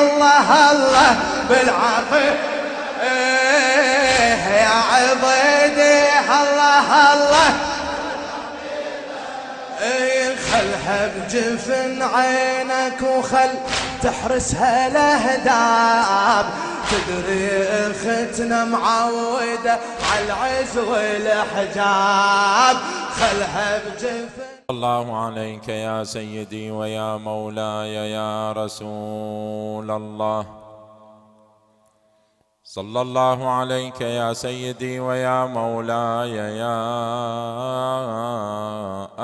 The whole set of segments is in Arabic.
الله الله بالعافية إيه يا عبيدي الله الله إيه خلها بجفن عينك وخل تحرسها لهداب تدري اختنا معودة على العز والحجاب خلها بجفن الله عليك يا سيدي ويا مولاي يا رسول الله صلى الله عليك يا سيدي ويا مولاي يا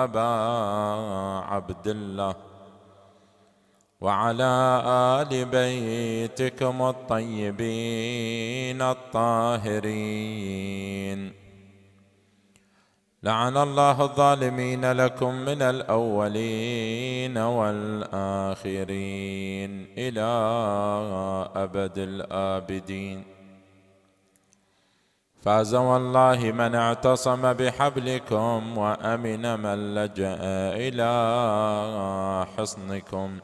ابا عبد الله وعلى ال بيتكم الطيبين الطاهرين لعن الله الظالمين لكم من الاولين والاخرين الى ابد الابدين فاز والله من اعتصم بحبلكم وامن من لجا الى حصنكم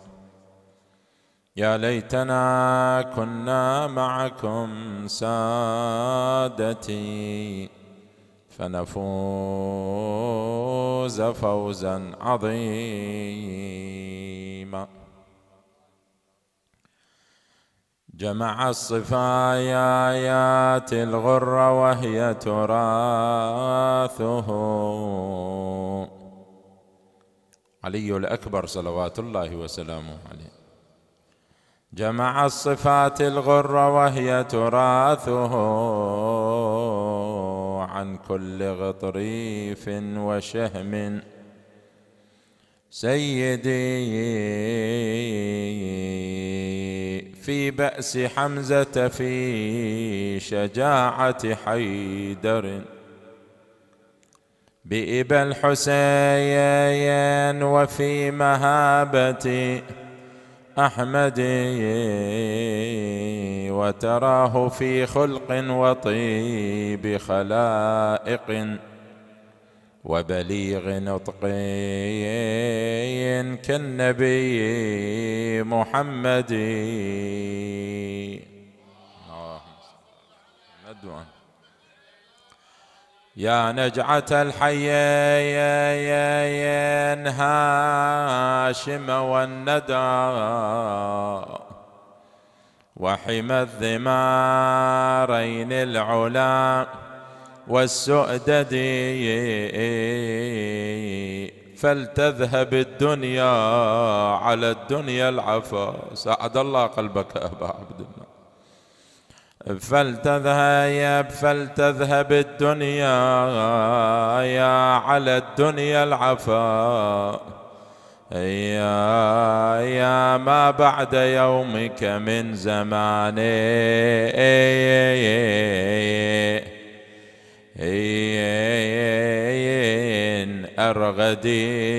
يا ليتنا كنا معكم سادتي فنفوز فوزا عظيما جمع الصفايا ياتي الغر وهي تراثه علي الأكبر صلوات الله وسلامه عليه جمع الصفات الغر وهي تراثه عن كل غطريف وشهم سيدي في بأس حمزة في شجاعة حيدر بإبا الحسين وفي مهابة أحمدي وتراه في خلق وطيب خلائق وبليغ نطق كالنبي محمد اللهم صل على محمد يا نجعة الحيين هاشم والندى وحمى الذمارين العلا والسؤدد فلتذهب الدنيا على الدنيا العفا سعد الله قلبك أبا عبد الله فلتذهب فلتذهب الدنيا يا على الدنيا العفاء يا يا ما بعد يومك من زمان أرغدي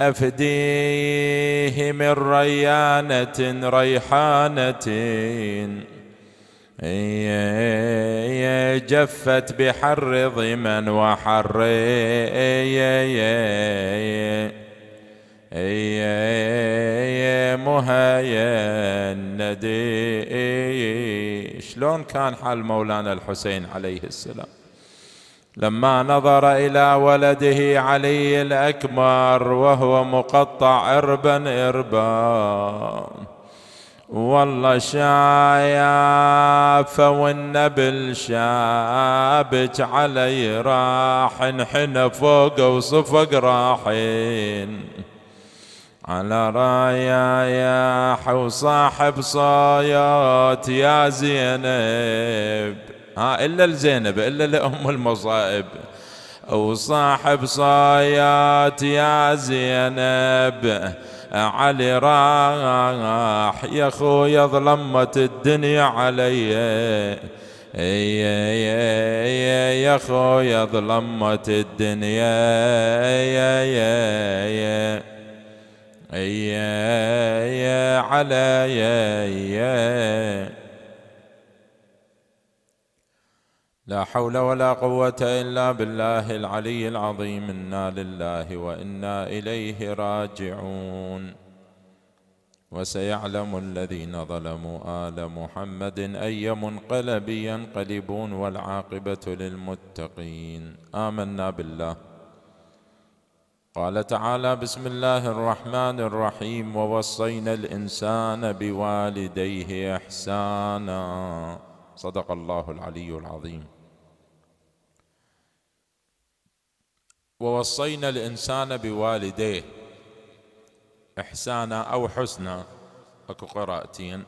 أفديه من ريانة ريحانة جفت بحر ضمن وحر الندي شلون كان حال مولانا الحسين عليه السلام لما نظر الى ولده علي الاكبر وهو مقطع اربا اربا والله شايف والنبل شابت علي راح انحنى فوق وصفق راحين على حو وصاحب صايات يا زينب ها إلا لزينب إلا لأم المصائب وصاحب صايات يا زينب علي راح يا خويا ظلمت الدنيا علي يا خويا ظلمت الدنيا يا يا يا يا علي يا لا حول ولا قوة إلا بالله العلي العظيم إنا لله وإنا إليه راجعون وسيعلم الذين ظلموا آل محمد أي منقلب ينقلبون والعاقبة للمتقين آمنا بالله قال تعالى بسم الله الرحمن الرحيم ووصينا الإنسان بوالديه إحسانا صدق الله العلي العظيم ووصينا الإنسان بوالديه إحسانا أو حسنا أكو قراءتين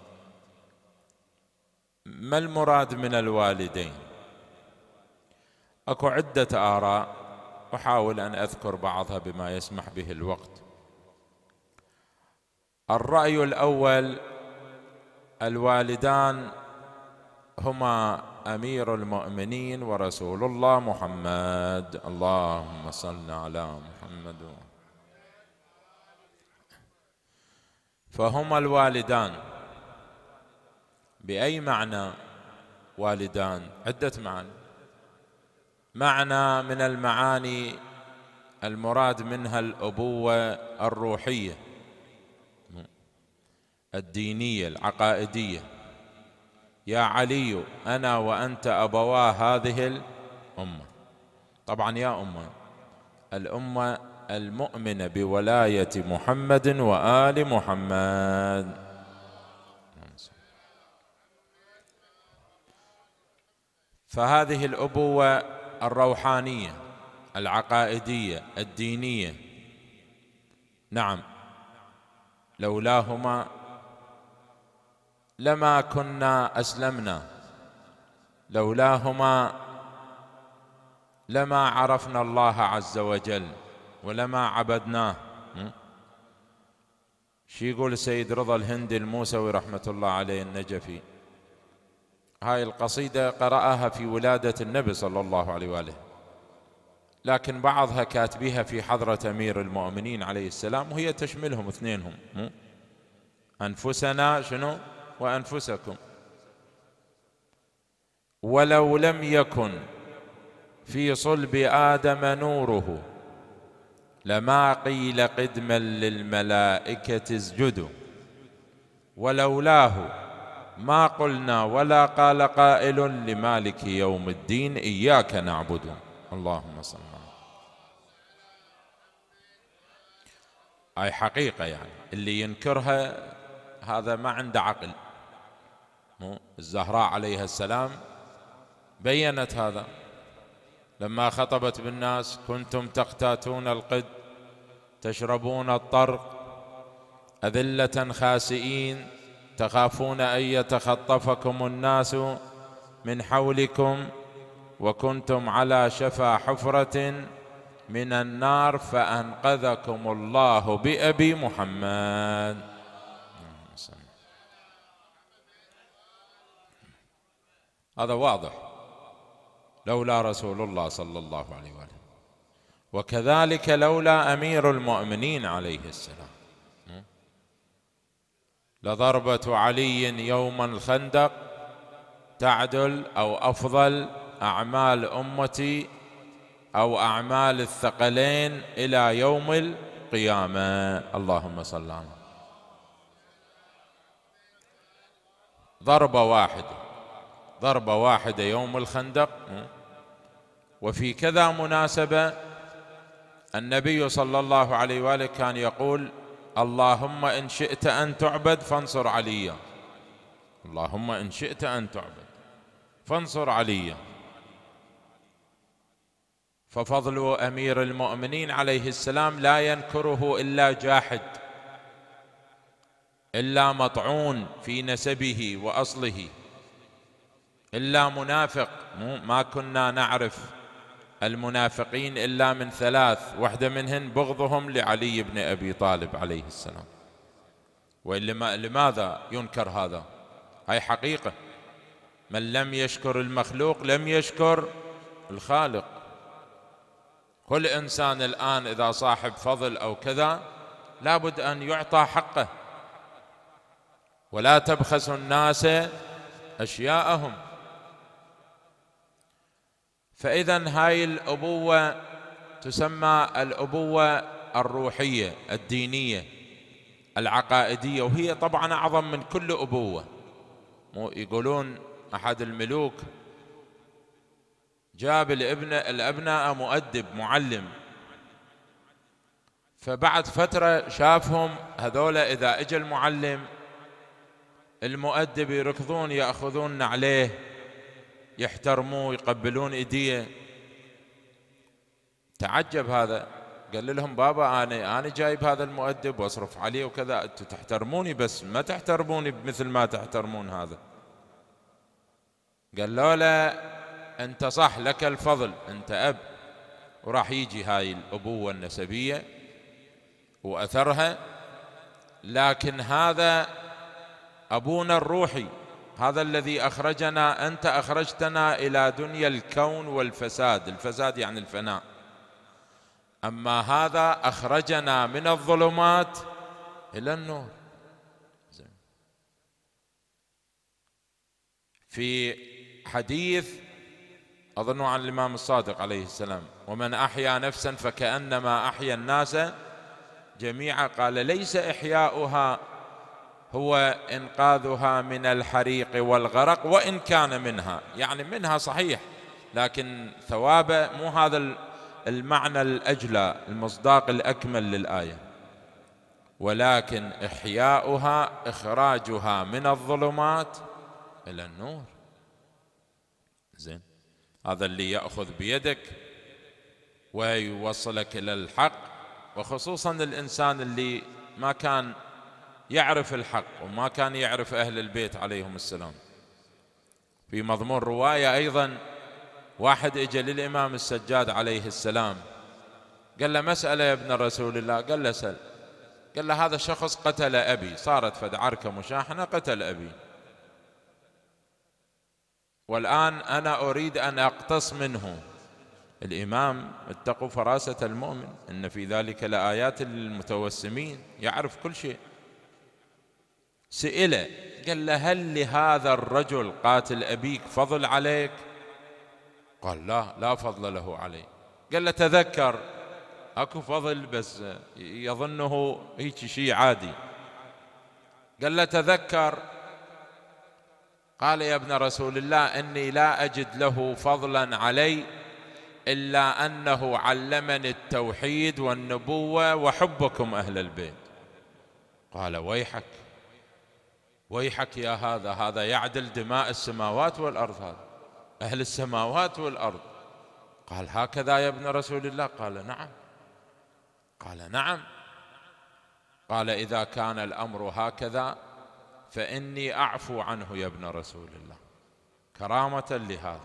ما المراد من الوالدين أكو عدة آراء أحاول أن أذكر بعضها بما يسمح به الوقت الرأي الأول الوالدان هما امير المؤمنين ورسول الله محمد اللهم صل على محمد فهما الوالدان باي معنى والدان عده معاني معنى من المعاني المراد منها الابوه الروحيه الدينيه العقائديه يا علي انا وانت ابوا هذه الامه طبعا يا امه الامه المؤمنه بولايه محمد وال محمد فهذه الابوه الروحانيه العقائديه الدينيه نعم لولاهما لما كنا اسلمنا لولاهما لما عرفنا الله عز وجل ولما عبدناه شي يقول سيد رضا الهندي الموسوي رحمة الله عليه النجفي هاي القصيدة قرأها في ولادة النبي صلى الله عليه وآله لكن بعضها كاتبيها في حضرة أمير المؤمنين عليه السلام وهي تشملهم اثنينهم أنفسنا شنو وانفسكم ولو لم يكن في صلب ادم نوره لما قيل قدما للملائكه اسجدوا ولولاه ما قلنا ولا قال قائل لمالك يوم الدين اياك نعبد اللهم صل هاي حقيقه يعني اللي ينكرها هذا ما عنده عقل الزهراء عليها السلام بينت هذا لما خطبت بالناس كنتم تقتاتون القد تشربون الطرق أذلة خاسئين تخافون أن يتخطفكم الناس من حولكم وكنتم على شفا حفرة من النار فأنقذكم الله بأبي محمد هذا واضح لولا رسول الله صلى الله عليه وآله وكذلك لولا أمير المؤمنين عليه السلام لضربة علي يوم الخندق تعدل أو أفضل أعمال أمتي أو أعمال الثقلين إلى يوم القيامة اللهم صل على ضربة واحدة ضربة واحدة يوم الخندق وفي كذا مناسبة النبي صلى الله عليه وآله كان يقول اللهم إن شئت أن تعبد فانصر عليا اللهم إن شئت أن تعبد فانصر عليا ففضل امير المؤمنين عليه السلام لا ينكره الا جاحد الا مطعون في نسبه واصله إلا منافق ما كنا نعرف المنافقين إلا من ثلاث واحدة منهن بغضهم لعلي بن أبي طالب عليه السلام وإلا لماذا ينكر هذا هاي حقيقة من لم يشكر المخلوق لم يشكر الخالق كل إنسان الآن إذا صاحب فضل أو كذا لابد أن يعطى حقه ولا تبخسوا الناس أشياءهم فإذا هاي الأبوة تسمى الأبوة الروحية الدينية العقائدية وهي طبعا أعظم من كل أبوة يقولون أحد الملوك جاب الابن الأبناء مؤدب معلم فبعد فترة شافهم هذولا إذا إجا المعلم المؤدب يركضون يأخذون عليه يحترموه يقبلون ايديه تعجب هذا قال لهم بابا انا انا جايب هذا المؤدب واصرف عليه وكذا انتم تحترموني بس ما تحترموني مثل ما تحترمون هذا قال له لا انت صح لك الفضل انت اب وراح يجي هاي الابوه النسبيه واثرها لكن هذا ابونا الروحي هذا الذي اخرجنا انت اخرجتنا الى دنيا الكون والفساد الفساد يعني الفناء اما هذا اخرجنا من الظلمات الى النور في حديث اظن عن الامام الصادق عليه السلام ومن احيا نفسا فكانما احيا الناس جميعا قال ليس احياؤها هو انقاذها من الحريق والغرق وان كان منها يعني منها صحيح لكن ثوابه مو هذا المعنى الاجلى المصداق الاكمل للايه ولكن احياؤها اخراجها من الظلمات الى النور زين هذا اللي ياخذ بيدك ويوصلك الى الحق وخصوصا الانسان اللي ما كان يعرف الحق وما كان يعرف أهل البيت عليهم السلام في مضمون رواية أيضا واحد اجى للإمام السجاد عليه السلام قال له مسألة يا ابن رسول الله قال له سل قال له هذا الشخص قتل أبي صارت فد عركة مشاحنة قتل أبي والآن أنا أريد أن أقتص منه الإمام اتقوا فراسة المؤمن إن في ذلك لآيات للمتوسمين يعرف كل شيء سئله قال له هل لهذا الرجل قاتل أبيك فضل عليك قال لا لا فضل له علي قال له تذكر اكو فضل بس يظنه هيك شيء عادي قال له تذكر قال يا ابن رسول الله اني لا اجد له فضلا علي الا انه علمني التوحيد والنبوه وحبكم اهل البيت قال ويحك ويحك يا هذا هذا يعدل دماء السماوات والأرض هذا أهل السماوات والأرض قال هكذا يا ابن رسول الله قال نعم قال نعم قال إذا كان الأمر هكذا فإني أعفو عنه يا ابن رسول الله كرامة لهذا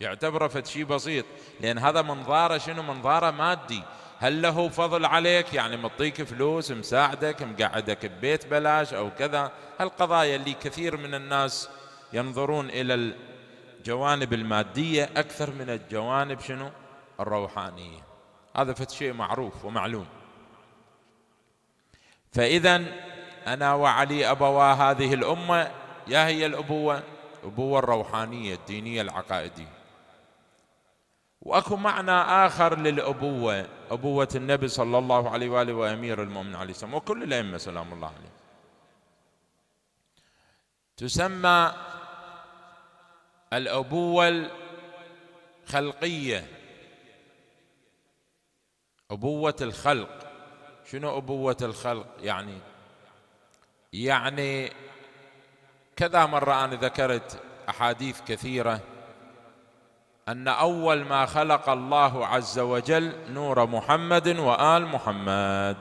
يعتبره فد شيء بسيط لأن هذا منظاره شنو منظاره مادي هل له فضل عليك يعني مطيك فلوس مساعدك مقعدك ببيت بلاش أو كذا هالقضايا اللي كثير من الناس ينظرون إلى الجوانب المادية أكثر من الجوانب شنو الروحانية هذا فت شيء معروف ومعلوم فإذا أنا وعلي أبوا هذه الأمة يا هي الأبوة أبوة الروحانية الدينية العقائدية واكو معنى اخر للابوه ابوه النبي صلى الله عليه واله وامير المؤمنين عليه السلام وكل الائمه سلام الله عليه تسمى الابوه الخلقيه ابوه الخلق شنو ابوه الخلق يعني يعني كذا مره انا ذكرت احاديث كثيره ان اول ما خلق الله عز وجل نور محمد وال محمد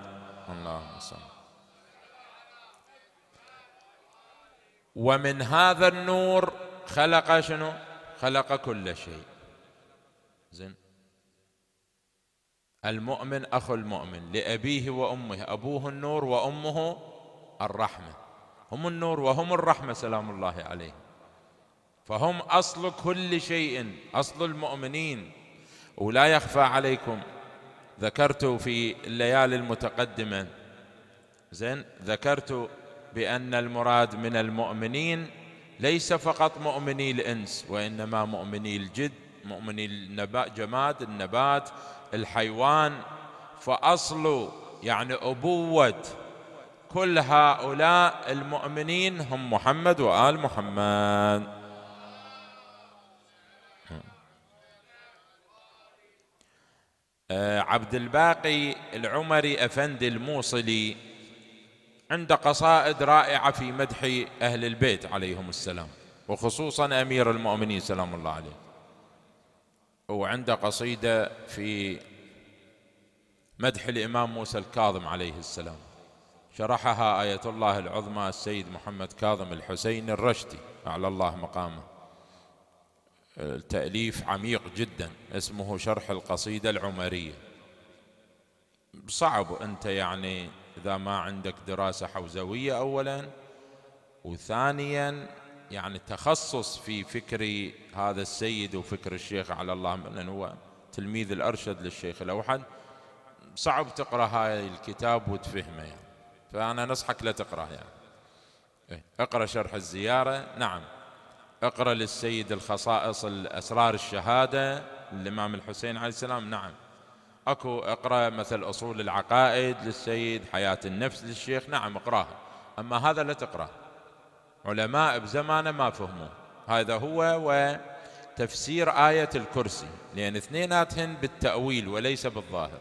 اللهم صل ومن هذا النور خلق شنو خلق كل شيء زين المؤمن اخو المؤمن لابيه وامه ابوه النور وامه الرحمه هم النور وهم الرحمه سلام الله عليهم فهم اصل كل شيء اصل المؤمنين ولا يخفى عليكم ذكرت في الليالي المتقدمه زين ذكرت بان المراد من المؤمنين ليس فقط مؤمني الانس وانما مؤمني الجد مؤمني النبات جماد النبات الحيوان فاصل يعني ابوه كل هؤلاء المؤمنين هم محمد وال محمد آه، عبد الباقي العمري افندي الموصلي عند قصائد رائعه في مدح اهل البيت عليهم السلام وخصوصا امير المؤمنين سلام الله عليه وعند قصيده في مدح الامام موسى الكاظم عليه السلام شرحها ايه الله العظمى السيد محمد كاظم الحسين الرشدي اعلى الله مقامه تأليف عميق جدا اسمه شرح القصيدة العمرية صعب أنت يعني إذا ما عندك دراسة حوزوية أولا وثانيا يعني تخصص في فكر هذا السيد وفكر الشيخ على الله من هو تلميذ الأرشد للشيخ الأوحد صعب تقرأ هاي الكتاب وتفهمه يعني فأنا نصحك لا تقرأ يعني إيه، اقرأ شرح الزيارة نعم اقرا للسيد الخصائص الاسرار الشهاده للامام الحسين عليه السلام نعم اكو اقرا مثل اصول العقائد للسيد حياه النفس للشيخ نعم اقراها اما هذا لا تقراه علماء بزمانه ما فهموه هذا هو وتفسير آية الكرسي لأن اثنيناتهن بالتأويل وليس بالظاهر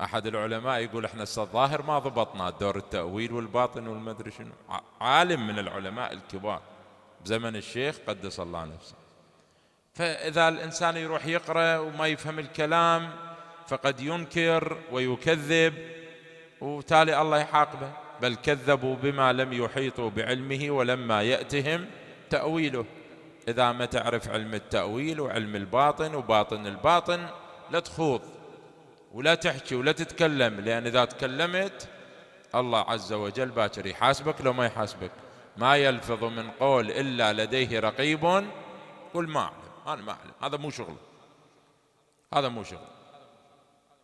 أحد العلماء يقول احنا الظاهر ما ضبطنا دور التأويل والباطن والمدري شنو عالم من العلماء الكبار بزمن الشيخ قدس الله نفسه فإذا الإنسان يروح يقرأ وما يفهم الكلام فقد ينكر ويكذب وتالي الله يحاقبه بل كذبوا بما لم يحيطوا بعلمه ولما يأتهم تأويله إذا ما تعرف علم التأويل وعلم الباطن وباطن الباطن لا تخوض ولا تحكي ولا تتكلم لأن إذا تكلمت الله عز وجل باكر يحاسبك لو ما يحاسبك ما يلفظ من قول إلا لديه رقيب قل ما أعلم أنا ما أعلم هذا مو شغل هذا مو شغل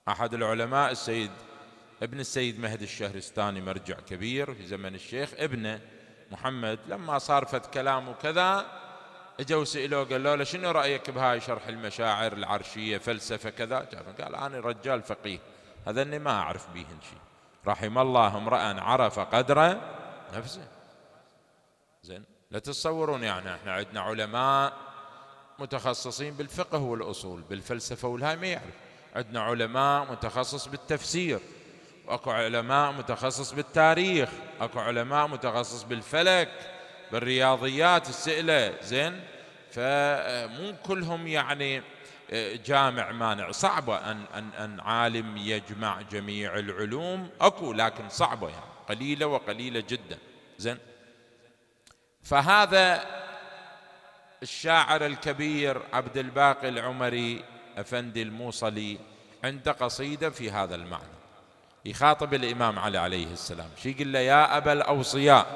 أحد العلماء السيد ابن السيد مهدي الشهرستاني مرجع كبير في زمن الشيخ ابنه محمد لما صار فت كلام وكذا اجوا سئلوه قالوا له شنو رايك بهاي شرح المشاعر العرشيه فلسفه كذا قال انا رجال فقيه هذا اني ما اعرف بهن شيء رحم الله امرا عرف قدر نفسه زين لا تتصورون يعني احنا عندنا علماء متخصصين بالفقه والاصول بالفلسفه والهاي ما يعرف عندنا علماء متخصص بالتفسير واكو علماء متخصص بالتاريخ اكو علماء متخصص بالفلك بالرياضيات السئله زين فمو آه، كلهم يعني آه، جامع مانع صعبة أن, أن, أن عالم يجمع جميع العلوم أكو لكن صعبة يعني قليلة وقليلة جدا زين فهذا الشاعر الكبير عبد الباقي العمري افندي الموصلي عنده قصيده في هذا المعنى يخاطب الامام علي عليه السلام شي يقول له يا ابا الاوصياء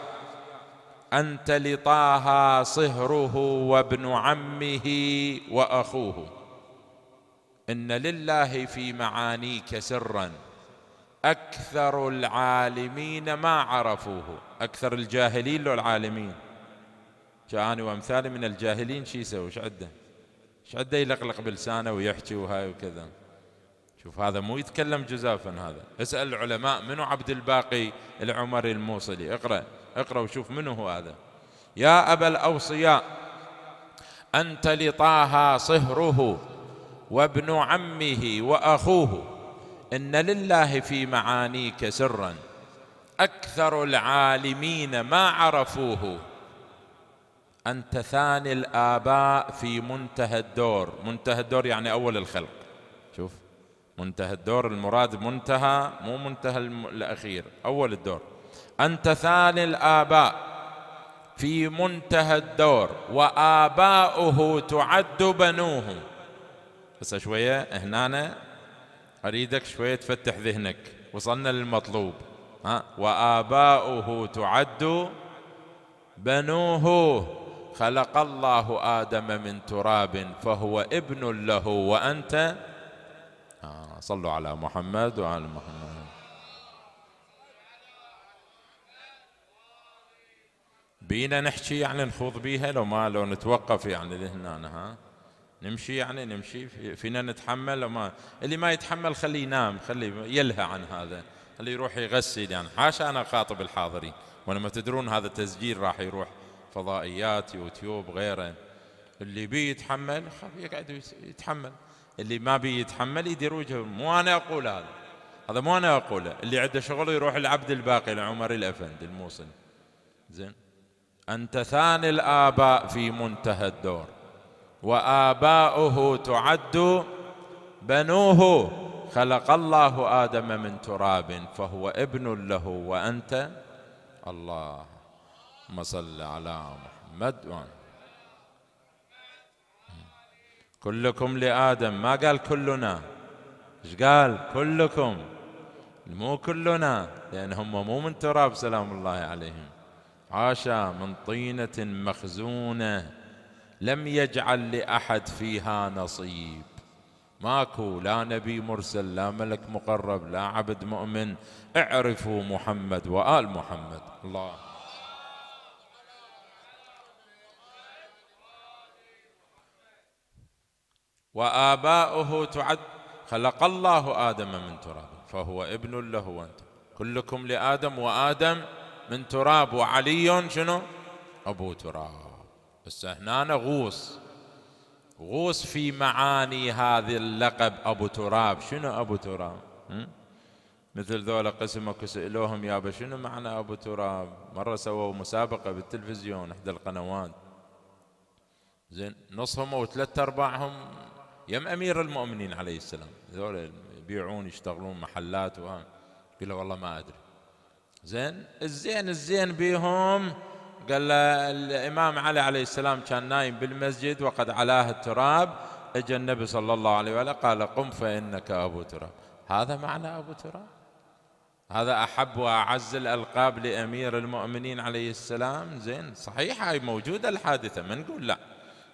انت لطه صهره وابن عمه واخوه ان لله في معانيك سرا اكثر العالمين ما عرفوه اكثر الجاهلين للعالمين كأنا وأمثالي من الجاهلين شي يسوي ايش عنده؟ ايش عنده يلقلق بلسانه ويحكي وهاي وكذا شوف هذا مو يتكلم جزافا هذا اسأل العلماء منو عبد الباقي العمري الموصلي اقرأ اقرأ وشوف منو هو هذا يا أبا الأوصياء أنت لطه صهره وابن عمه وأخوه إن لله في معانيك سرا أكثر العالمين ما عرفوه أنت ثاني الآباء في منتهى الدور منتهى الدور يعني أول الخلق شوف منتهى الدور المراد منتهى مو منتهى الأخير أول الدور أنت ثاني الآباء في منتهى الدور وآباؤه تعد بنوه بس شوية هنا أريدك شوية تفتح ذهنك وصلنا للمطلوب ها وآباؤه تعد بنوه خلق الله آدم من تراب فهو ابن له وأنت آه صلوا على محمد وعلى محمد بينا نحكي يعني نخوض بيها لو ما لو نتوقف يعني لهنا ها نمشي يعني نمشي فينا نتحمل لو ما اللي ما يتحمل خليه ينام خليه يلهى عن هذا اللي يروح يغسل يعني حاشا انا خاطب الحاضرين ولما تدرون هذا التسجيل راح يروح فضائيات يوتيوب غيره اللي بي يتحمل يقعد يتحمل اللي ما بي يتحمل يدير وجهه مو انا اقول هذا هذا مو انا اقوله اللي عنده شغل يروح لعبد الباقي لعمر الافندي الموصلي زين انت ثاني الاباء في منتهى الدور واباؤه تعد بنوه خلق الله ادم من تراب فهو ابن له وانت الله اللهم صل على محمد وعلى كلكم لآدم ما قال كلنا ايش قال كلكم مو كلنا لأن هم مو من تراب سلام الله عليهم عاش من طينة مخزونة لم يجعل لأحد فيها نصيب ماكو لا نبي مرسل لا ملك مقرب لا عبد مؤمن اعرفوا محمد وآل محمد الله وآباؤه تعد خلق الله آدم من تراب فهو ابن له وأنت كلكم لآدم وآدم من تراب وعلي شنو أبو تراب بس هنا غوص غوص في معاني هذا اللقب أبو تراب شنو أبو تراب مثل ذولا قسمك سألوهم يابا شنو معنى أبو تراب مرة سووا مسابقة بالتلفزيون إحدى القنوات زين نصهم أو ثلاثة أرباعهم يم امير المؤمنين عليه السلام هذول يبيعون يشتغلون محلات و قال له والله ما ادري زين الزين الزين بهم قال له الامام علي عليه السلام كان نايم بالمسجد وقد علاه التراب اجى النبي صلى الله عليه واله قال قم فانك ابو تراب هذا معنى ابو تراب هذا احب واعز الالقاب لامير المؤمنين عليه السلام زين صحيح هاي موجوده الحادثه ما نقول لا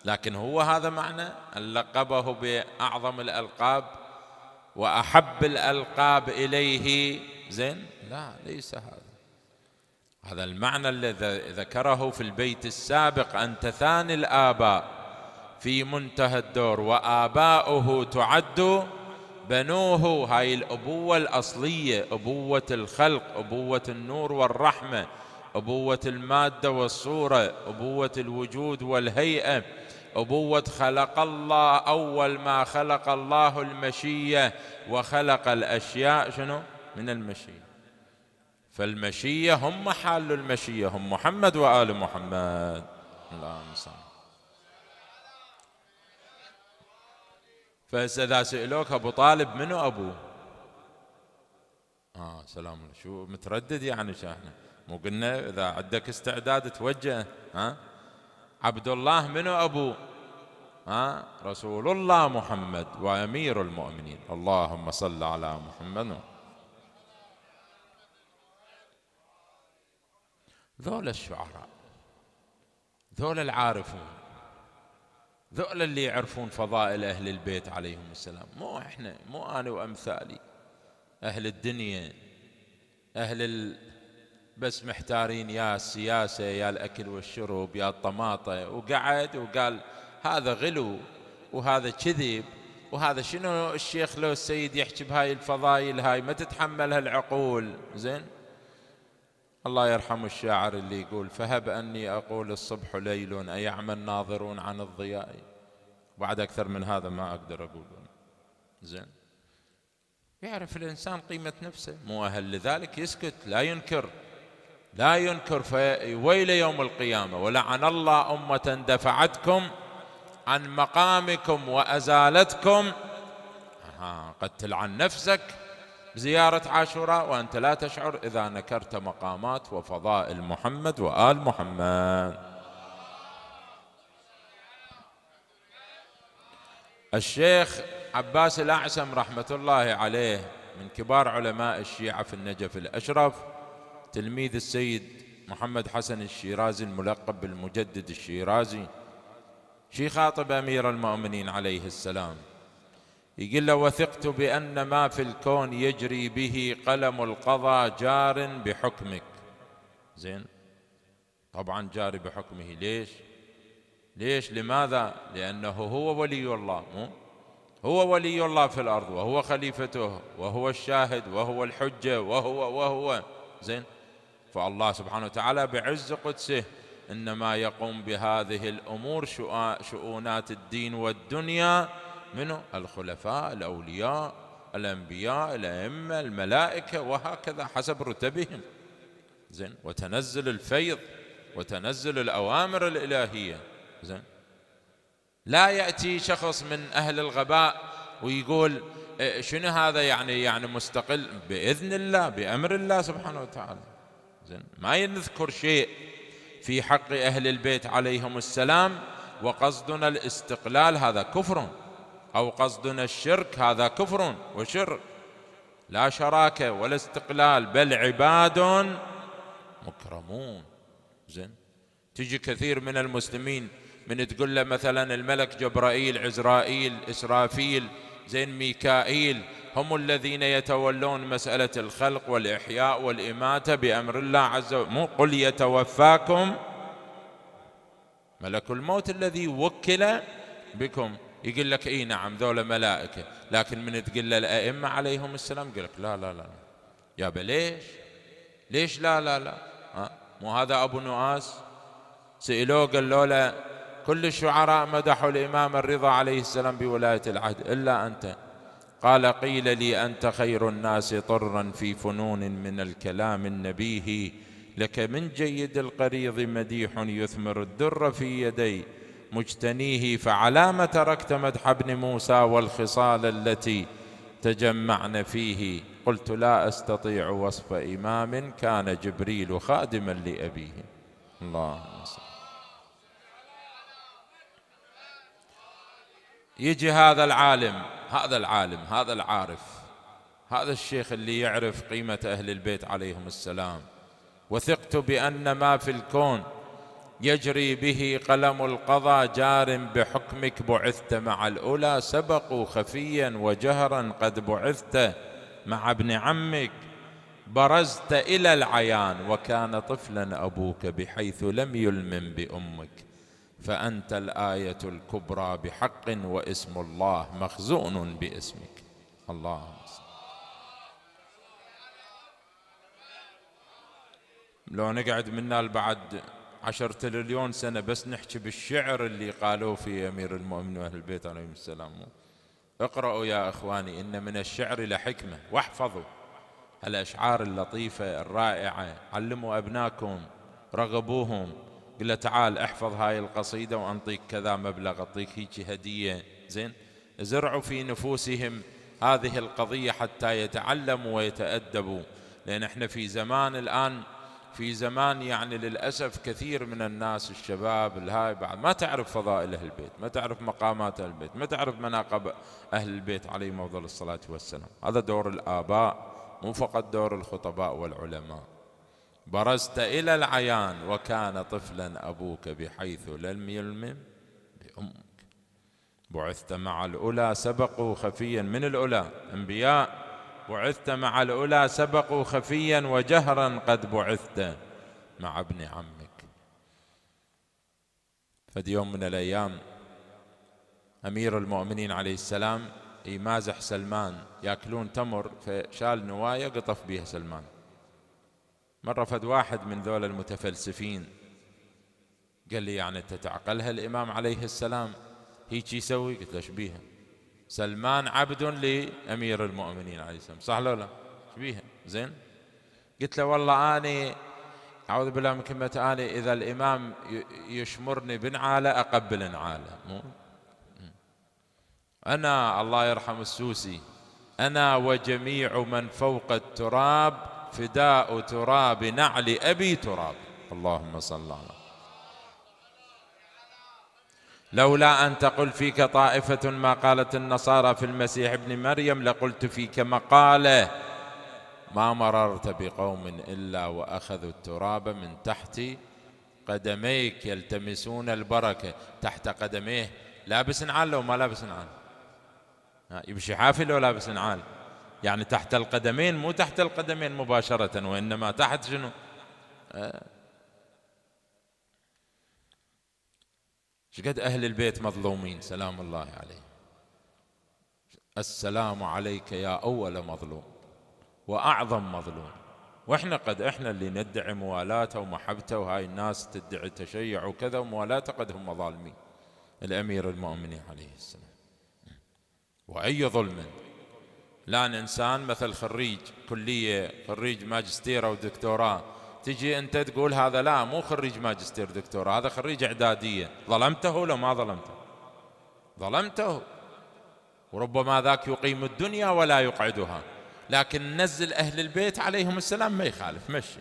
لكن هو هذا معنى أن لقبه بأعظم الألقاب وأحب الألقاب إليه زين لا ليس هذا هذا المعنى الذي ذكره في البيت السابق أن تثاني الآباء في منتهى الدور وآباؤه تعد بنوه هاي الأبوة الأصلية أبوة الخلق أبوة النور والرحمة أبوة المادة والصورة أبوة الوجود والهيئة أبوة خلق الله أول ما خلق الله المشية وخلق الأشياء شنو من المشية فالمشية هم حال المشية هم محمد وآل محمد اللهم صل فهسه اذا سالوك ابو طالب منو ابوه؟ اه سلام شو متردد يعني شاحنه مو قلنا اذا عندك استعداد توجه ها عبد الله منو أبوه ها رسول الله محمد وأمير المؤمنين اللهم صل على محمد ذول الشعراء ذول العارفون ذول اللي يعرفون فضائل أهل البيت عليهم السلام مو إحنا مو أنا وأمثالي أهل الدنيا أهل ال... بس محتارين يا السياسة يا الأكل والشرب يا الطماطة وقعد وقال هذا غلو وهذا كذب وهذا شنو الشيخ لو السيد يحكي بهاي الفضايل هاي ما تتحملها العقول زين الله يرحم الشاعر اللي يقول فهب أني أقول الصبح ليل أيعمى الناظرون عن الضياء بعد أكثر من هذا ما أقدر أقول زين يعرف الإنسان قيمة نفسه مؤهل لذلك يسكت لا ينكر لا ينكر فويل يوم القيامة ولعن الله أمة دفعتكم عن مقامكم وأزالتكم قد تلعن نفسك بزيارة عاشوراء وأنت لا تشعر إذا نكرت مقامات وفضائل محمد وآل محمد الشيخ عباس الأعسم رحمة الله عليه من كبار علماء الشيعة في النجف الأشرف تلميذ السيد محمد حسن الشيرازي الملقب بالمجدد الشيرازي شي خاطب أمير المؤمنين عليه السلام يقول له وثقت بأن ما في الكون يجري به قلم القضاء جار بحكمك زين طبعا جاري بحكمه ليش ليش لماذا لأنه هو ولي الله مو هو ولي الله في الأرض وهو خليفته وهو الشاهد وهو الحجة وهو وهو زين فالله سبحانه وتعالى بعز قدسه انما يقوم بهذه الامور شؤونات الدين والدنيا من الخلفاء الاولياء الانبياء الائمه الملائكه وهكذا حسب رتبهم زين وتنزل الفيض وتنزل الاوامر الالهيه زين لا ياتي شخص من اهل الغباء ويقول إيه، شنو هذا يعني يعني مستقل باذن الله بامر الله سبحانه وتعالى زين ما يذكر شيء في حق أهل البيت عليهم السلام وقصدنا الاستقلال هذا كفر أو قصدنا الشرك هذا كفر وشرك لا شراكة ولا استقلال بل عباد مكرمون زين تجي كثير من المسلمين من تقول له مثلا الملك جبرائيل عزرائيل إسرافيل زين ميكائيل هم الذين يتولون مسألة الخلق والإحياء والإماتة بأمر الله عز وجل مو قل يتوفاكم ملك الموت الذي وكل بكم يقول لك اي نعم ذولا ملائكه لكن من تقل له الائمه عليهم السلام يقول لك لا لا لا يا ليش ليش لا لا لا ها مو هذا ابو نؤاس سالوه قالوا له كل الشعراء مدحوا الإمام الرضا عليه السلام بولاية العهد إلا أنت قال قيل لي أنت خير الناس طرا في فنون من الكلام النبيه لك من جيد القريض مديح يثمر الدر في يدي مجتنيه فعلام تركت مدح ابن موسى والخصال التي تجمعن فيه قلت لا استطيع وصف امام كان جبريل خادما لابيه الله يجي هذا العالم هذا العالم هذا العارف هذا الشيخ اللي يعرف قيمة أهل البيت عليهم السلام وثقت بأن ما في الكون يجري به قلم القضا جار بحكمك بعثت مع الأولى سبقوا خفيا وجهرا قد بعثت مع ابن عمك برزت إلى العيان وكان طفلا أبوك بحيث لم يلمم بأمك فانت الايه الكبرى بحق واسم الله مخزون باسمك اللهم لو نقعد منا بعد عشرة تريليون سنة بس نحكي بالشعر اللي قالوه في أمير المؤمنين وأهل البيت عليهم السلام اقرأوا يا إخواني إن من الشعر لحكمة واحفظوا الأشعار اللطيفة الرائعة علموا أبنائكم رغبوهم قال له تعال احفظ هاي القصيدة وأنطيك كذا مبلغ أعطيك هيك هدية زين زرعوا في نفوسهم هذه القضية حتى يتعلموا ويتأدبوا لأن احنا في زمان الآن في زمان يعني للأسف كثير من الناس الشباب الهاي بعد ما تعرف فضائل أهل البيت ما تعرف مقامات أهل البيت ما تعرف مناقب أهل البيت عليهم أفضل الصلاة والسلام هذا دور الآباء مو فقط دور الخطباء والعلماء برزت إلى العيان وكان طفلا أبوك بحيث لم يلمم بأمك بعثت مع الأولى سبقوا خفيا من الأولى أنبياء بعثت مع الأولى سبقوا خفيا وجهرا قد بعثت مع ابن عمك فد يوم من الأيام أمير المؤمنين عليه السلام يمازح سلمان ياكلون تمر فشال نواية قطف بها سلمان مرة فد واحد من ذول المتفلسفين قال لي يعني أنت تعقلها الإمام عليه السلام هيك يسوي قلت له شبيها سلمان عبد لأمير المؤمنين عليه السلام صح لو لا شبيها زين قلت له والله أني أعوذ بالله من كلمة أني إذا الإمام يشمرني بنعالة أقبل نعالة مو أنا الله يرحم السوسي أنا وجميع من فوق التراب فداء تراب نعل أبي تراب اللهم صل على لولا أن تقل فيك طائفة ما قالت النصارى في المسيح ابن مريم لقلت فيك مقالة ما مررت بقوم إلا وأخذوا التراب من تحت قدميك يلتمسون البركة تحت قدميه لابس نعال لو ما لابس نعال يمشي حافل لو لابس نعال يعني تحت القدمين مو تحت القدمين مباشرة وإنما تحت شنو آه. شقد أهل البيت مظلومين سلام الله عليه السلام عليك يا أول مظلوم وأعظم مظلوم وإحنا قد إحنا اللي ندعي موالاته ومحبته وهاي الناس تدعي التشيع وكذا وموالاته قد هم ظالمين الأمير المؤمنين عليه السلام وأي ظلم الآن إنسان مثل خريج كلية خريج ماجستير أو دكتوراه تجي أنت تقول هذا لا مو خريج ماجستير دكتوراه هذا خريج إعدادية ظلمته ولا ما ظلمته ظلمته وربما ذاك يقيم الدنيا ولا يقعدها لكن نزل أهل البيت عليهم السلام ما يخالف مشي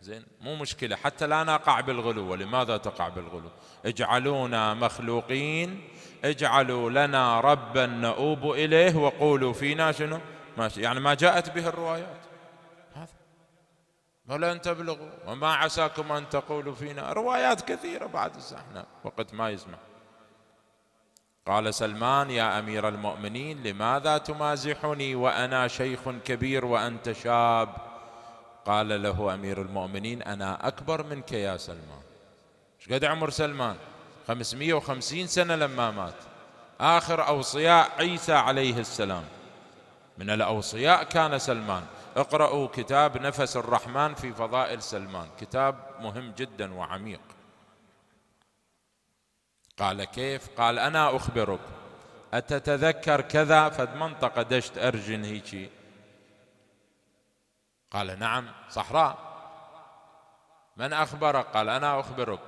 زين مو مشكلة حتى لا نقع بالغلو ولماذا تقع بالغلو اجعلونا مخلوقين اجعلوا لنا ربا نؤوب إليه وقولوا فينا شنو ماشي يعني ما جاءت به الروايات هذا ولن تبلغوا وما عساكم أن تقولوا فينا روايات كثيرة بعد احنا وقت ما يسمع قال سلمان يا أمير المؤمنين لماذا تمازحني وأنا شيخ كبير وأنت شاب قال له أمير المؤمنين أنا أكبر منك يا سلمان ايش قد عمر سلمان 550 سنة لما مات آخر أوصياء عيسى عليه السلام من الأوصياء كان سلمان اقرأوا كتاب نفس الرحمن في فضائل سلمان كتاب مهم جدا وعميق قال كيف قال أنا أخبرك أتتذكر كذا فد منطقة دشت أرجن هيجي قال نعم صحراء من أخبرك قال أنا أخبرك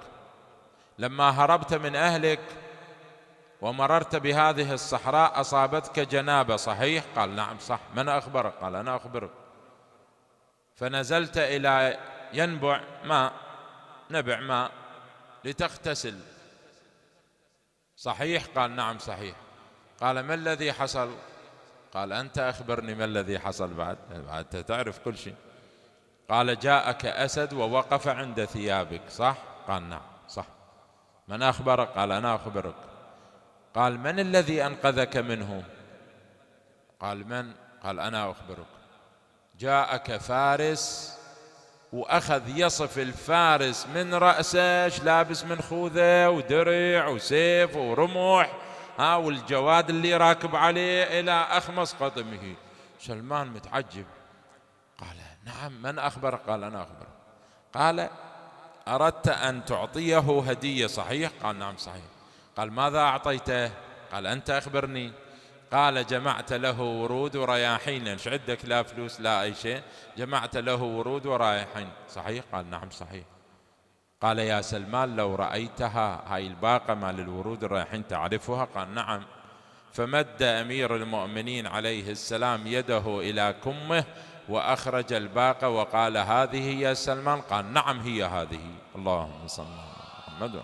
لما هربت من اهلك ومررت بهذه الصحراء اصابتك جنابه صحيح قال نعم صح من اخبرك قال انا اخبرك فنزلت الى ينبع ماء نبع ماء لتغتسل صحيح قال نعم صحيح قال ما الذي حصل قال انت اخبرني ما الذي حصل بعد انت تعرف كل شيء قال جاءك اسد ووقف عند ثيابك صح قال نعم من أخبرك قال أنا أخبرك قال من الذي أنقذك منه قال من قال أنا أخبرك جاءك فارس وأخذ يصف الفارس من رأسه لابس من خوذة ودرع وسيف ورمح ها والجواد اللي راكب عليه إلى أخمص قدمه سلمان متعجب قال نعم من أخبرك قال أنا أخبرك قال أردت أن تعطيه هدية صحيح قال نعم صحيح قال ماذا أعطيته قال أنت أخبرني قال جمعت له ورود ورياحين ايش يعني عندك لا فلوس لا أي شيء جمعت له ورود ورياحين صحيح قال نعم صحيح قال يا سلمان لو رأيتها هاي الباقة مال الورود الرياحين تعرفها قال نعم فمد أمير المؤمنين عليه السلام يده إلى كمه وأخرج الباقة وقال هذه هي سلمان قال نعم هي هذه اللهم صل على محمد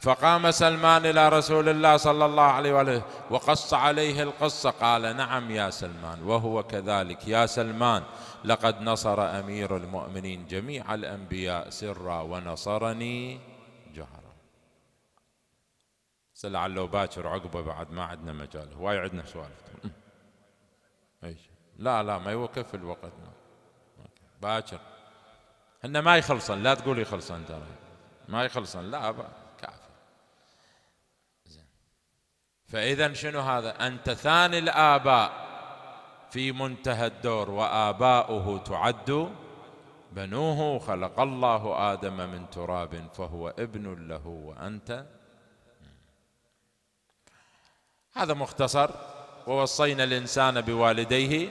فقام سلمان إلى رسول الله صلى الله عليه وآله وقص عليه القصة قال نعم يا سلمان وهو كذلك يا سلمان لقد نصر أمير المؤمنين جميع الأنبياء سرا ونصرني جهرا لعله باكر عقبه بعد ما عندنا مجال هواي عندنا سوالف أي. لا لا ما يوقف الوقت نعم. باكر هن ما يخلصن لا تقول يخلصن ترى ما يخلصن لا كافي زين فإذا شنو هذا أنت ثاني الآباء في منتهى الدور وآباؤه تعد بنوه خلق الله آدم من تراب فهو ابن له وأنت هذا مختصر ووصينا الإنسان بوالديه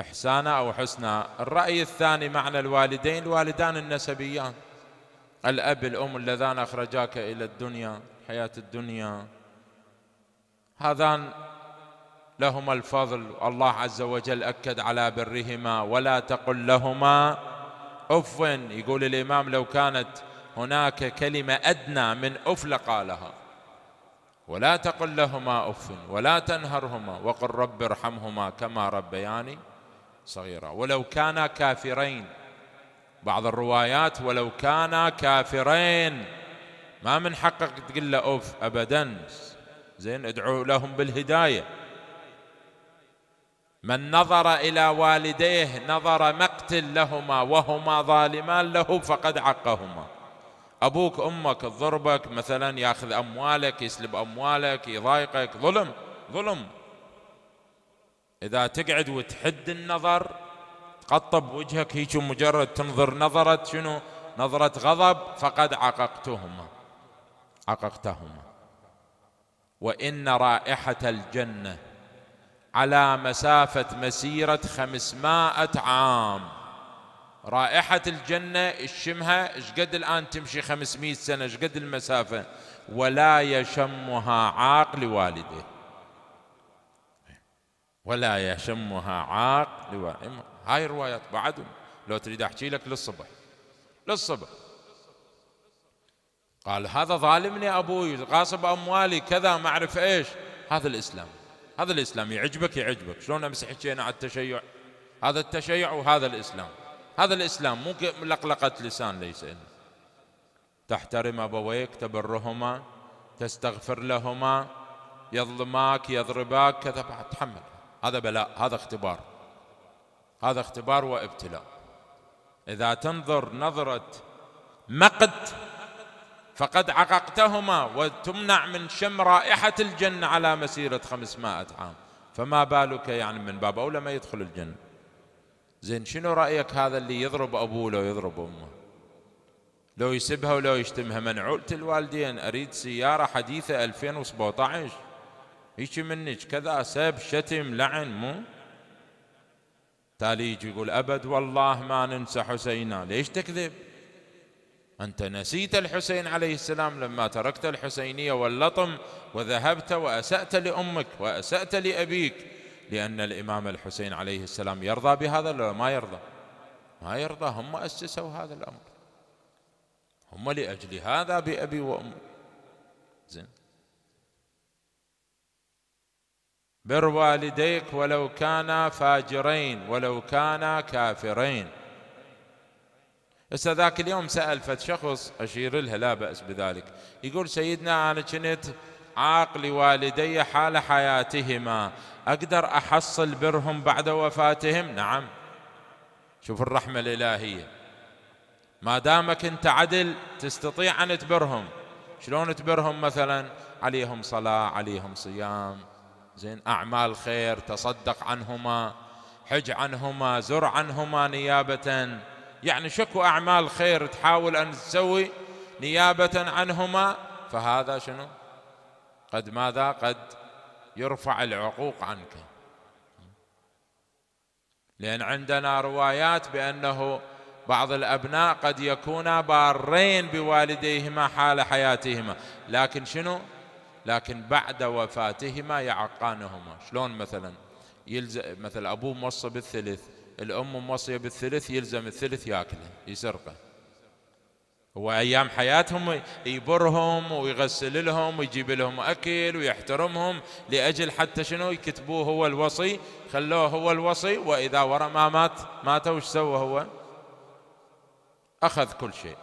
إحسانا أو حسنا الرأي الثاني معنى الوالدين الوالدان النسبيان الأب الأم اللذان أخرجاك إلى الدنيا حياة الدنيا هذان لهما الفضل الله عز وجل أكد على برهما ولا تقل لهما أف يقول الإمام لو كانت هناك كلمة أدنى من أف لقالها ولا تقل لهما اف ولا تنهرهما وقل رب ارحمهما كما ربياني صغيرا ولو كانا كافرين بعض الروايات ولو كانا كافرين ما من حقك تقول له اوف ابدا زين ادعو لهم بالهدايه من نظر الى والديه نظر مقتل لهما وهما ظالمان له فقد عقهما أبوك أمك تضربك مثلا ياخذ أموالك يسلب أموالك يضايقك ظلم ظلم إذا تقعد وتحد النظر تقطب وجهك هيك مجرد تنظر نظرة شنو نظرة غضب فقد عققتهما عققتهما وإن رائحة الجنة على مسافة مسيرة خمسمائة عام رائحة الجنة الشمها اشقد الآن تمشي 500 سنة اشقد المسافة ولا يشمها عاق لوالده ولا يشمها عاق لوالده هاي روايات بعدهم لو تريد أحكي لك للصبح للصبح قال هذا ظالمني أبوي غاصب أموالي كذا ما أعرف إيش هذا الإسلام هذا الإسلام يعجبك يعجبك شلون أمس حكينا على التشيع هذا التشيع وهذا الإسلام هذا الإسلام مو لقلقة لسان ليس تحترم أبويك تبرهما تستغفر لهما يظلماك يضرباك كذا بعد تحمل هذا بلاء هذا اختبار هذا اختبار وابتلاء إذا تنظر نظرة مقت فقد عققتهما وتمنع من شم رائحة الجنة على مسيرة خمسمائة عام فما بالك يعني من باب أولى ما يدخل الجنة زين شنو رايك هذا اللي يضرب ابوه لو يضرب امه لو يسبها ولو يشتمها من منعولة الوالدين اريد سياره حديثه 2017 هيك منك كذا سب شتم لعن مو تالي يجي يقول ابد والله ما ننسى حسينا ليش تكذب انت نسيت الحسين عليه السلام لما تركت الحسينيه واللطم وذهبت واسات لامك واسات لابيك لأن الإمام الحسين عليه السلام يرضى بهذا ولا ما يرضى ما يرضى هم أسسوا هذا الأمر هم لأجل هذا بأبي وأمي زين بر والديك ولو كانا فاجرين ولو كانا كافرين استاذ ذاك اليوم سأل فد شخص أشير لها لا بأس بذلك يقول سيدنا أنا كنت عاق لوالدي حال حياتهما أقدر أحصل برهم بعد وفاتهم نعم شوف الرحمة الإلهية ما دامك أنت عدل تستطيع أن تبرهم شلون تبرهم مثلا عليهم صلاة عليهم صيام زين أعمال خير تصدق عنهما حج عنهما زر عنهما نيابة يعني شكو أعمال خير تحاول أن تسوي نيابة عنهما فهذا شنو قد ماذا قد يرفع العقوق عنك لأن عندنا روايات بأنه بعض الأبناء قد يكونا بارين بوالديهما حال حياتهما لكن شنو لكن بعد وفاتهما يعقانهما شلون مثلا يلزم مثلا أبوه موصي بالثلث الأم موصية بالثلث يلزم الثلث يأكله يسرقه وايام حياتهم يبرهم ويغسل لهم ويجيب لهم اكل ويحترمهم لاجل حتى شنو يكتبوه هو الوصي خلوه هو الوصي واذا ورا ما مات مات وش سوى هو؟ اخذ كل شيء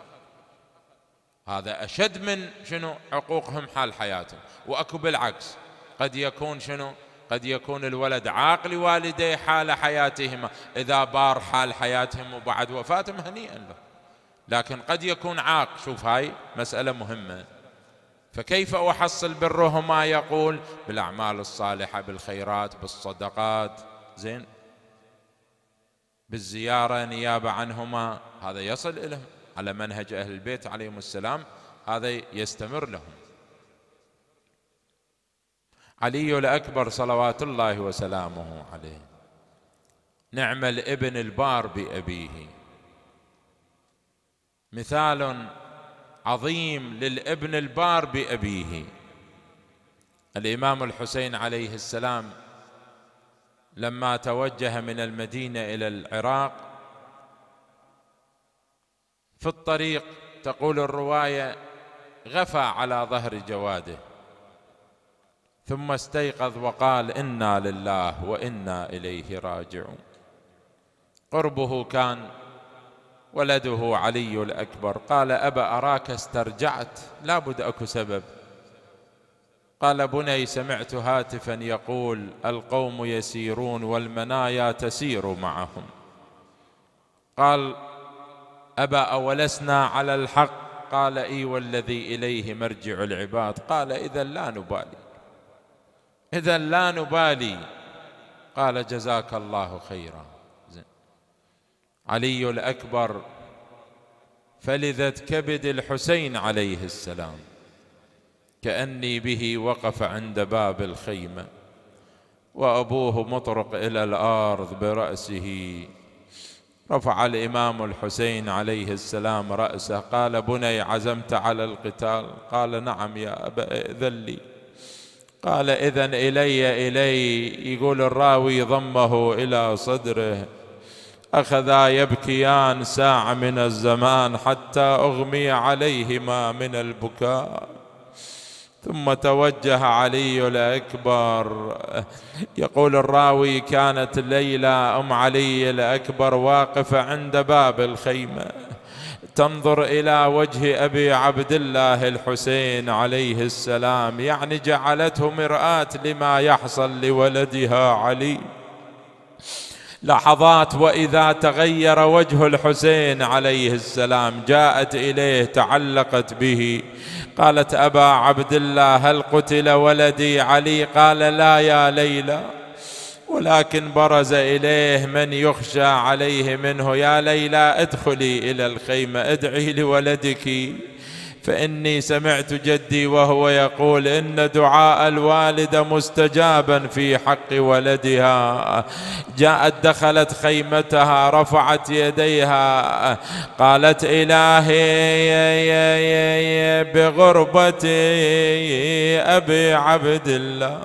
هذا اشد من شنو عقوقهم حال حياتهم واكو بالعكس قد يكون شنو قد يكون الولد عاق لوالديه حال حياتهما اذا بار حال حياتهم وبعد وفاتهم هنيئا له لكن قد يكون عاق شوف هاي مسألة مهمة فكيف أحصل برهما يقول بالأعمال الصالحة بالخيرات بالصدقات زين بالزيارة نيابة عنهما هذا يصل إليهم على منهج أهل البيت عليهم السلام هذا يستمر لهم علي الأكبر صلوات الله وسلامه عليه نعم الابن البار بأبيه مثال عظيم للابن البار بابيه الامام الحسين عليه السلام لما توجه من المدينه الى العراق في الطريق تقول الروايه غفى على ظهر جواده ثم استيقظ وقال انا لله وانا اليه راجعون قربه كان ولده علي الأكبر قال أبا أراك استرجعت لابد أكو سبب قال بني سمعت هاتفا يقول القوم يسيرون والمنايا تسير معهم قال أبا أولسنا على الحق قال إي والذي إليه مرجع العباد قال إذا لا نبالي إذا لا نبالي قال جزاك الله خيرا علي الأكبر فلذت كبد الحسين عليه السلام كأني به وقف عند باب الخيمة وأبوه مطرق إلى الأرض برأسه رفع الإمام الحسين عليه السلام رأسه قال بني عزمت على القتال قال نعم يا أبا ائذن لي قال إذن إلي إلي يقول الراوي ضمه إلى صدره أخذا يبكيان ساعة من الزمان حتى أغمي عليهما من البكاء ثم توجه علي الأكبر يقول الراوي كانت ليلى أم علي الأكبر واقفة عند باب الخيمة تنظر إلى وجه أبي عبد الله الحسين عليه السلام يعني جعلته مرآة لما يحصل لولدها علي لحظات واذا تغير وجه الحسين عليه السلام جاءت اليه تعلقت به قالت ابا عبد الله هل قتل ولدي علي قال لا يا ليلى ولكن برز اليه من يخشى عليه منه يا ليلى ادخلي الى الخيمه ادعي لولدك فاني سمعت جدي وهو يقول ان دعاء الوالده مستجابا في حق ولدها جاءت دخلت خيمتها رفعت يديها قالت الهي بغربتي ابي عبد الله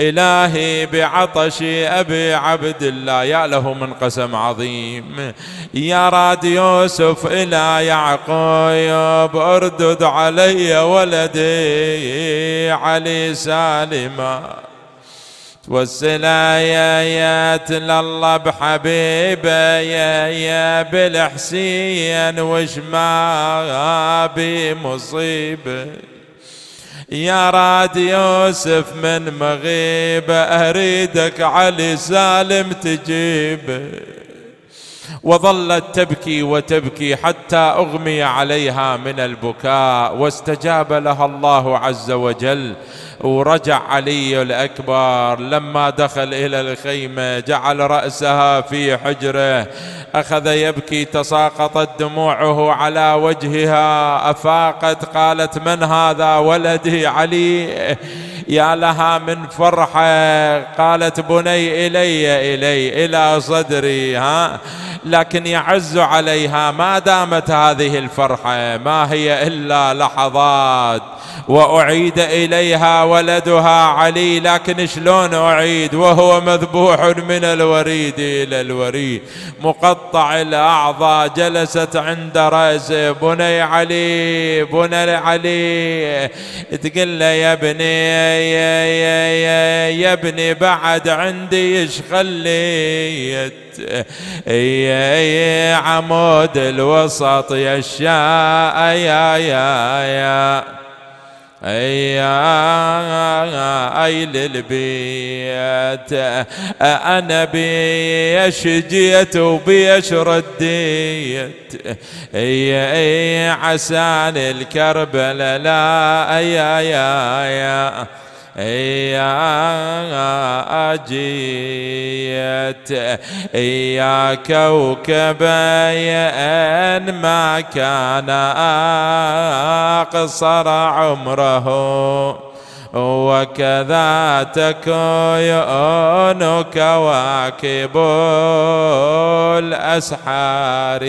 إلهي بعطش أبي عبد الله يا له من قسم عظيم يا راد يوسف إلى يعقوب اردد علي ولدي علي سالما توسل يا يات لله بحبيبه يا يا بالحسين وش ما مصيبه يا راد يوسف من مغيبة أريدك علي سالم تجيبه وظلت تبكي وتبكي حتى اغمي عليها من البكاء واستجاب لها الله عز وجل ورجع علي الاكبر لما دخل الى الخيمه جعل راسها في حجره اخذ يبكي تساقطت دموعه على وجهها افاقت قالت من هذا ولدي علي يا لها من فرحه قالت بني الي الي الى صدري ها لكن يعز عليها ما دامت هذه الفرحة ما هي إلا لحظات وأعيد إليها ولدها علي لكن شلون أعيد وهو مذبوح من الوريد إلى الوريد مقطع الأعضاء جلست عند رأسه بني علي بني علي تقول له يا ابني يا, يا, يا, يا ابني بعد عندي ايش خليت يا عمود الوسط يا الشاء يا يا يا يا اي للبيت انا بيش جيت وبيش رديت اي عسان الكربلة لا يا يا, يا يا أجيت يا كوكبي أن ما كان أقصر عمره وكذا تكون كواكب الأسحار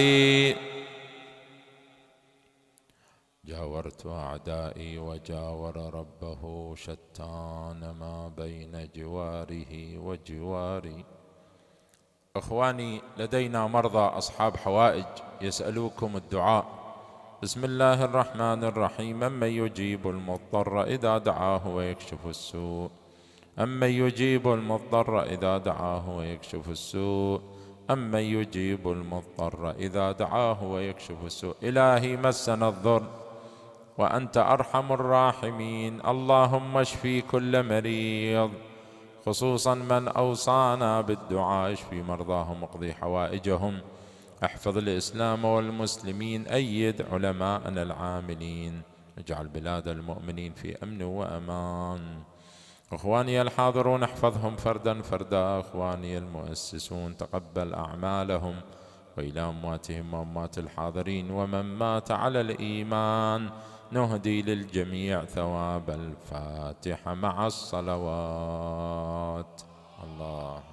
جاورت أعدائي وجاور ربه شتان ما بين جواره وجواري إخواني لدينا مرضى أصحاب حوائج يسألوكم الدعاء بسم الله الرحمن الرحيم أمن يجيب المضطر إذا دعاه ويكشف السوء أمن يجيب المضطر إذا دعاه ويكشف السوء أمن يجيب المضطر إذا دعاه ويكشف السوء إلهي مسنا الضر وانت ارحم الراحمين اللهم اشفي كل مريض خصوصا من اوصانا بالدعاء اشفي مرضاهم اقضي حوائجهم احفظ الاسلام والمسلمين ايد علماءنا العاملين اجعل بلاد المؤمنين في امن وامان اخواني الحاضرون احفظهم فردا فردا اخواني المؤسسون تقبل اعمالهم والى امواتهم واموات الحاضرين ومن مات على الايمان نهدي للجميع ثواب الفاتحة مع الصلوات الله